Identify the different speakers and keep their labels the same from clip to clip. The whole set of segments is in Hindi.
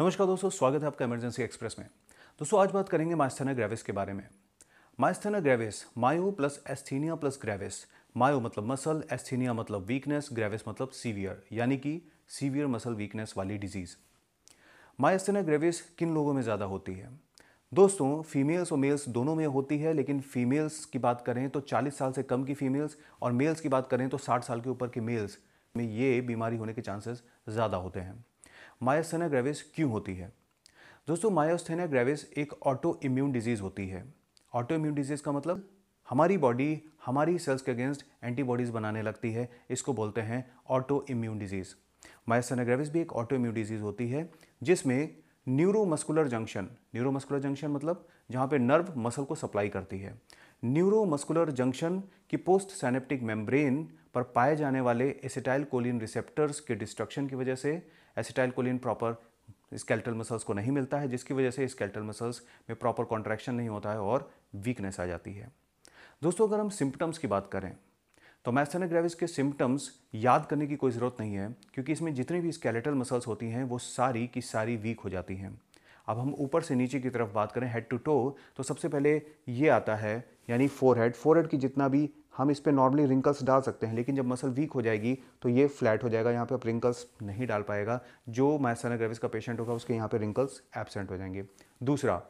Speaker 1: नमस्कार दोस्तों स्वागत है आपका इमरजेंसी एक्सप्रेस में दोस्तों आज बात करेंगे माइस्थेना ग्रेविस के बारे में myasthenia gravis myo plus asthenia plus gravis myo मतलब मसल एस्थीनिया मतलब वीकनेस ग्रेविस मतलब सीवियर यानी कि सीवियर मसल वीकनेस वाली डिजीज़ माइस्थेना ग्रेविस किन लोगों में ज़्यादा होती है दोस्तों फीमेल्स और मेल्स दोनों में होती है लेकिन फीमेल्स की बात करें तो 40 साल से कम की फीमेल्स और मेल्स की बात करें तो 60 साल के ऊपर के मेल्स में ये बीमारी होने के चांसेस ज़्यादा होते हैं मायास्थेनिया ग्रेविस क्यों होती है दोस्तों मायास्थेनिया ग्रेविस एक ऑटो इम्यून डिजीज़ होती है ऑटो इम्यून डिजीज़ का मतलब हमारी बॉडी हमारी सेल्स के अगेंस्ट एंटीबॉडीज़ बनाने लगती है इसको बोलते हैं auto immune disease myasthenia gravis भी एक ऑटो इम्यून डिजीज़ होती है जिसमें न्यूरोमस्कुलर जंक्शन न्यूरोमस्कुलर जंक्शन मतलब जहाँ पे नर्व मसल को सप्लाई करती है न्यूरोमस्कुलर जंक्शन की पोस्ट सैनेप्टिक मेम्ब्रेन पर पाए जाने वाले एसिटाइल कोलिन रिसेप्टर्स के डिस्ट्रक्शन की वजह से एसिटाइलकोलिन प्रॉपर स्केल्टल मसल्स को नहीं मिलता है जिसकी वजह से स्केल्टल मसल्स में प्रॉपर कॉन्ट्रैक्शन नहीं होता है और वीकनेस आ जाती है दोस्तों अगर हम सिम्टम्स की बात करें तो मैस्थेनिक ग्रेविस के सिम्टम्स याद करने की कोई ज़रूरत नहीं है क्योंकि इसमें जितनी भी स्केलेटल मसल्स होती हैं वो सारी की सारी वीक हो जाती हैं अब हम ऊपर से नीचे की तरफ बात करें हेड टू टो तो सबसे पहले ये आता है यानी फोर हेड फोर हेड की जितना भी हम इस पर नॉर्मली रिंकल्स डाल सकते हैं लेकिन जब मसल वीक हो जाएगी तो ये फ्लैट हो जाएगा यहाँ पे आप रिंकल्स नहीं डाल पाएगा जो मैसाना ग्रेविस का पेशेंट होगा उसके यहाँ पे रिंकल्स एबसेंट हो जाएंगे दूसरा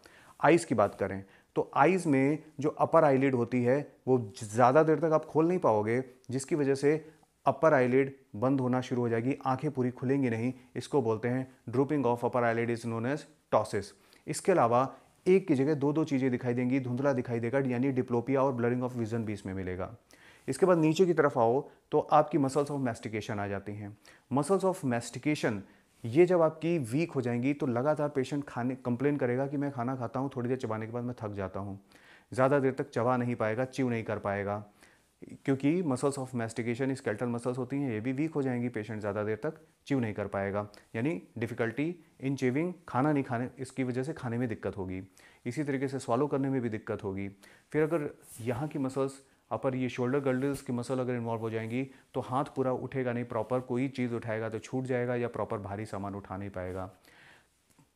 Speaker 1: आइज़ की बात करें तो आइज़ में जो अपर आईलिड होती है वो ज़्यादा देर तक आप खोल नहीं पाओगे जिसकी वजह से अपर आईलिड बंद होना शुरू हो जाएगी आंखें पूरी खुलेंगी नहीं इसको बोलते हैं drooping of upper eyelid is known as ptosis इसके अलावा एक की जगह दो दो चीज़ें दिखाई देंगी धुंधला दिखाई देगा यानी डिप्लोपिया और ब्लरिंग ऑफ विजन भी इसमें मिलेगा इसके बाद नीचे की तरफ आओ तो आपकी मसल्स ऑफ मैस्टिकेशन आ जाती हैं मसल्स ऑफ मेस्टिकेशन ये जब आपकी वीक हो जाएंगी तो लगातार पेशेंट खाने कंप्लेन करेगा कि मैं खाना खाता हूँ थोड़ी देर चबाने के बाद मैं थक जाता हूँ ज़्यादा देर तक चबा नहीं पाएगा चिव नहीं कर पाएगा क्योंकि muscles of mastication skeletal muscles होती हैं ये भी वीक हो जाएंगी पेशेंट ज़्यादा देर तक चीव नहीं कर पाएगा यानी डिफ़िकल्टी इन चीविंग खाना नहीं खाने इसकी वजह से खाने में दिक्कत होगी इसी तरीके से सॉलो करने में भी दिक्कत होगी फिर अगर यहाँ की मसल्स अपर ये शोल्डर गर्ल्स की मसल अगर इन्वॉल्व हो जाएंगी तो हाथ पूरा उठेगा नहीं प्रॉपर कोई चीज़ उठाएगा तो छूट जाएगा या प्रॉपर भारी सामान उठा नहीं पाएगा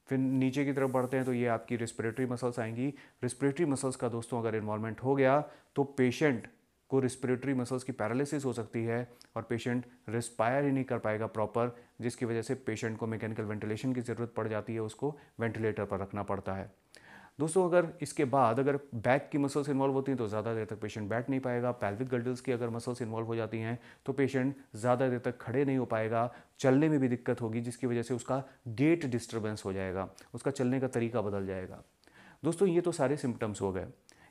Speaker 1: फिर नीचे की तरफ बढ़ते हैं तो ये आपकी रेस्पिरेटरी मसल्स आएंगी रेस्पिरेटरी मसल्स का दोस्तों अगर इन्वॉल्वमेंट हो गया तो पेशेंट को रिस्पिरेटरी मसल्स की पैरालिसिस हो सकती है और पेशेंट रिस्पायर ही नहीं कर पाएगा प्रॉपर जिसकी वजह से पेशेंट को मैकेनिकल वेंटिलेशन की ज़रूरत पड़ जाती है उसको वेंटिलेटर पर रखना पड़ता है दोस्तों अगर इसके बाद अगर बैक की मसल्स इन्वॉल्व होती हैं तो ज़्यादा देर तक पेशेंट बैठ नहीं पाएगा पैल्विक गर्डल्स की अगर मसल्स इन्वॉल्व हो जाती हैं तो पेशेंट ज़्यादा देर तक खड़े नहीं हो पाएगा चलने में भी दिक्कत होगी जिसकी वजह से उसका गेट डिस्टर्बेंस हो जाएगा उसका चलने का तरीका बदल जाएगा दोस्तों ये तो सारे सिम्टम्स हो गए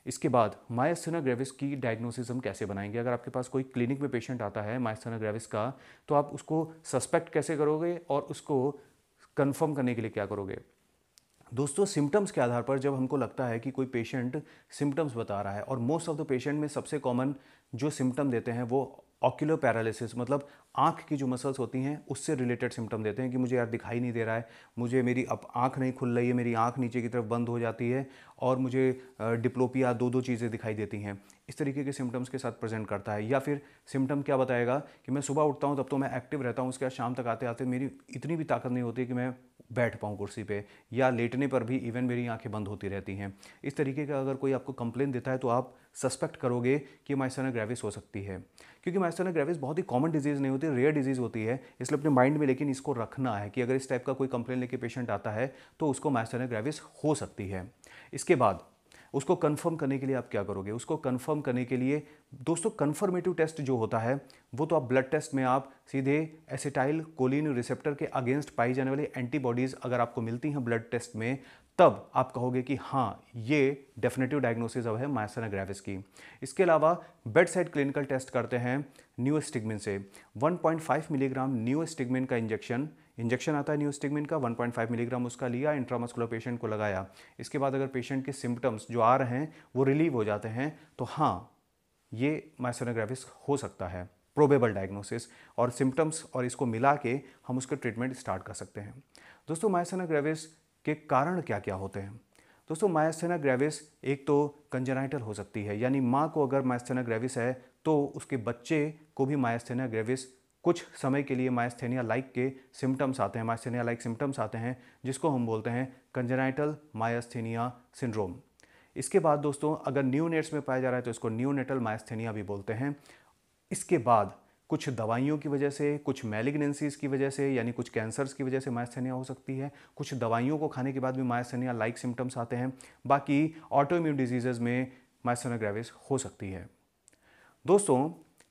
Speaker 1: इसके बाद मायास्थेना ग्रेविस की डायग्नोसिस हम कैसे बनाएंगे अगर आपके पास कोई क्लिनिक में पेशेंट आता है मायास्थेना ग्रेविस का तो आप उसको सस्पेक्ट कैसे करोगे और उसको कन्फर्म करने के लिए क्या करोगे दोस्तों सिम्टम्स के आधार पर जब हमको लगता है कि कोई पेशेंट सिम्टम्स बता रहा है और मोस्ट ऑफ द पेशेंट में सबसे कॉमन जो सिम्टम देते हैं वो ऑक्यूलर पैरालिसिस मतलब आँख की जो मसल्स होती हैं उससे रिलेटेड सिम्टम देते हैं कि मुझे यार दिखाई नहीं दे रहा है मुझे मेरी अब आँख नहीं खुल रही है मेरी आँख नीचे की तरफ बंद हो जाती है और मुझे डिप्लोपिया दो दो चीज़ें दिखाई देती हैं इस तरीके के सिम्टम्स के साथ प्रेजेंट करता है या फिर सिम्टम क्या बताएगा कि मैं सुबह उठता हूँ तब तो मैं एक्टिव रहता हूँ उसके बाद शाम तक आते आते मेरी इतनी भी ताकत नहीं होती कि मैं बैठ पाऊँ कुर्सी पे या लेटने पर भी इवन मेरी आंखें बंद होती रहती हैं इस तरीके का अगर कोई आपको कंप्लेन देता है तो आप सस्पेक्ट करोगे कि माइसोना ग्रेविस हो सकती है क्योंकि माइसोना ग्रेविस बहुत ही कॉमन डिजीज़ नहीं होती रेयर डिजीज़ होती है इसलिए अपने माइंड में लेकिन इसको रखना है कि अगर इस टाइप का कोई कंप्लेन लेके पेशेंट आता है तो उसको माइसोना ग्रेविस हो सकती है इसके बाद उसको कंफर्म करने के लिए आप क्या करोगे उसको कंफर्म करने के लिए दोस्तों कन्फर्मेटिव टेस्ट जो होता है वो तो आप ब्लड टेस्ट में आप सीधे एसिटाइल कोलिन रिसेप्टर के अगेंस्ट पाई जाने वाली एंटीबॉडीज़ अगर आपको मिलती हैं ब्लड टेस्ट में तब आप कहोगे कि हाँ ये डेफिनेटिव डायग्नोसिस अब है मायसना ग्रेविस की इसके अलावा बेड साइड क्लिनिकल टेस्ट करते हैं न्यू स्टिगमिन से 1.5 मिलीग्राम न्यू स्टिगमिन का इंजेक्शन इंजेक्शन आता है न्यू स्टिगमिन का 1.5 मिलीग्राम उसका लिया इंट्रामस्कुलर पेशेंट को लगाया इसके बाद अगर पेशेंट के सिम्टम्स जो आ रहे हैं वो रिलीव हो जाते हैं तो हाँ ये माइसोनोग्राफिस हो सकता है प्रोबेबल डायग्नोसिस और सिम्टम्स और इसको मिला के हम उसका ट्रीटमेंट स्टार्ट कर सकते हैं दोस्तों माइसोनोग्राफिस के कारण क्या क्या होते हैं दोस्तों मायास्थेना ग्रेविस एक तो कंजेनाइटल हो सकती है यानी माँ को अगर मायास्थेना ग्रेविस है तो उसके बच्चे को भी मायास्थेना ग्रेविस कुछ समय के लिए मायास्थेनिया लाइक के सिम्टम्स आते हैं माइस्थेनिया लाइक सिम्टम्स आते हैं जिसको हम बोलते हैं कंजेनाइटल मायास्थेनिया सिंड्रोम इसके बाद दोस्तों अगर न्यू नेट्स में पाया जा रहा है तो इसको न्यू नेटल माइस्थेनिया भी बोलते हैं इसके बाद कुछ दवाइयों की वजह से कुछ मेलिग्नेंसीज की वजह से यानी कुछ कैंसर्स की वजह से मायस्थेनिया हो सकती है कुछ दवाइयों को खाने के बाद भी मायस्थेनिया लाइक सिम्टम्स आते हैं बाकी ऑटोइम्यून डिजीजेज में मायस्थेनाग्रेविस हो सकती है दोस्तों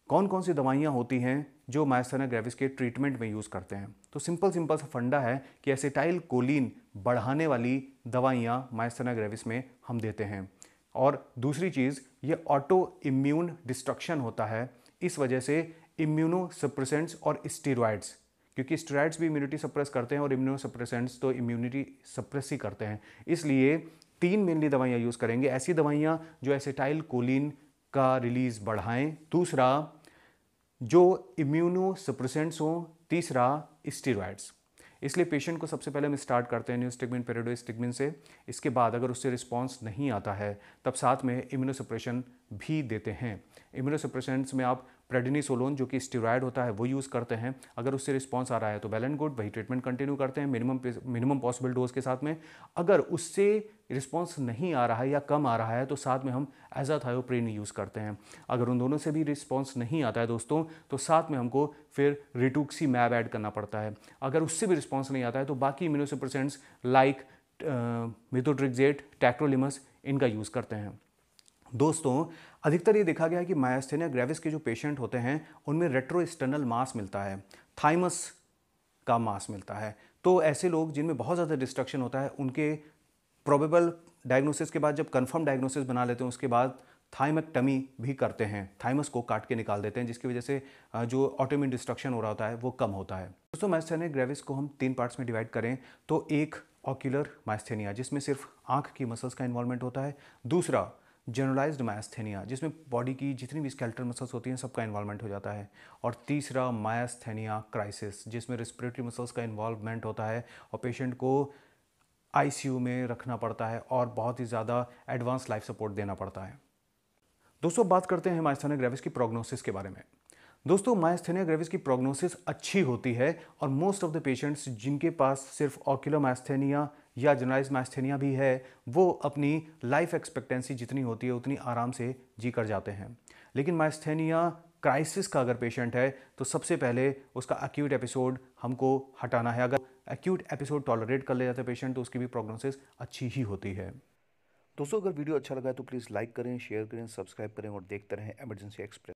Speaker 1: कौन कौन सी दवाइयाँ होती हैं जो मायस्थेनाग्रेविस के ट्रीटमेंट में यूज़ करते हैं तो सिंपल सिंपल सा फंडा है कि एसिटाइल कोलिन बढ़ाने वाली दवाइयाँ माइस्थना ग्रेविस में हम देते हैं और दूसरी चीज़ ये ऑटो इम्यून डिस्ट्रक्शन होता है इस वजह से इम्यूनो सप्रेसेंट्स और स्टेरॉइड्स क्योंकि स्टेरॉइड्स भी इम्यूनिटी सप्रेस करते हैं और इम्यूनो सप्रेसेंट्स तो इम्यूनिटी सप्रेस ही करते हैं इसलिए तीन मेनली दवाइयाँ यूज़ करेंगे ऐसी दवाइयाँ जो एसिटाइल कोलिन का रिलीज़ बढ़ाएं दूसरा जो इम्यूनो सप्रेसेंट्स हों तीसरा स्टेरॉइड्स इसलिए पेशेंट को सबसे पहले हम स्टार्ट करते हैं न्यूस्टिगमिन पेरेडोस्टिगमिन से इसके बाद अगर उससे रिस्पॉन्स नहीं आता है तब साथ में इम्यूनोसप्रेशन भी देते हैं इम्यूनोसप्रेशन में आप प्रेडिनिसोलोन जो कि स्टेरॉयड होता है वो यूज़ करते हैं अगर उससे रिस्पॉन्स आ रहा है तो वेल एंड गुड वही ट्रीटमेंट कंटिन्यू करते हैं मिनिमम मिनिमम पॉसिबल डोज के साथ में अगर उससे रिस्पॉन्स नहीं आ रहा है या कम आ रहा है तो साथ में हम थायोप्रेन यूज़ करते हैं अगर उन दोनों से भी रिस्पॉन्स नहीं आता है दोस्तों तो साथ में हमको फिर रिटूक्सी मैब ऐड करना पड़ता है अगर उससे भी रिस्पॉन्स नहीं आता है तो बाकी इम्यूनोसिप्रसेंट्स लाइक मिथोट्रिक्जेट टैक्ट्रोलिमस इनका यूज़ करते हैं दोस्तों अधिकतर ये देखा गया है कि मायास्थेनिया ग्रेविस के जो पेशेंट होते हैं उनमें रेट्रो एक्सटर्नल मास मिलता है थाइमस का मास मिलता है तो ऐसे लोग जिनमें बहुत ज़्यादा डिस्ट्रक्शन होता है उनके प्रोबेबल डायग्नोसिस के बाद जब कंफर्म डायग्नोसिस बना लेते हैं उसके बाद थाइमेक्टमी भी करते हैं थाइमस को काट के निकाल देते हैं जिसकी वजह से जो ऑटोमिन डिस्ट्रक्शन हो रहा होता है वो कम होता है दोस्तों माइस्थेनिया ग्रेविस को हम तीन पार्ट्स में डिवाइड करें तो एक ऑक्यूलर माइस्थेनिया जिसमें सिर्फ आँख की मसल्स का इन्वॉल्वमेंट होता है दूसरा जनरलाइज्ड मायास्थेनिया जिसमें बॉडी की जितनी भी स्केल्टर मसल्स होती हैं सबका इन्वॉल्वमेंट हो जाता है और तीसरा मायास्थेनिया क्राइसिस जिसमें रेस्पिरेटरी मसल्स का इन्वॉल्वमेंट होता है और पेशेंट को आईसीयू में रखना पड़ता है और बहुत ही ज़्यादा एडवांस लाइफ सपोर्ट देना पड़ता है दोस्तों बात करते हैं मायास्थेनिया ग्रेविस की प्रोग्नोसिस के बारे में दोस्तों मायास्थेनिया ग्रेविस की प्रोग्नोसिस अच्छी होती है और मोस्ट ऑफ द पेशेंट्स जिनके पास सिर्फ ऑक्यूलो मायास्थेनिया या जनरलाइज मैस्थेनिया भी है वो अपनी लाइफ एक्सपेक्टेंसी जितनी होती है उतनी आराम से जी कर जाते हैं लेकिन माइस्थेनिया क्राइसिस का अगर पेशेंट है तो सबसे पहले उसका एक्यूट एपिसोड हमको हटाना है अगर एक्यूट एपिसोड टॉलरेट कर ले जाते पेशेंट तो उसकी भी प्रोग्नोसिस अच्छी ही होती है दोस्तों अगर वीडियो अच्छा लगा तो प्लीज़ लाइक करें शेयर करें सब्सक्राइब करें और देखते रहें एमरजेंसी एक्सप्रेस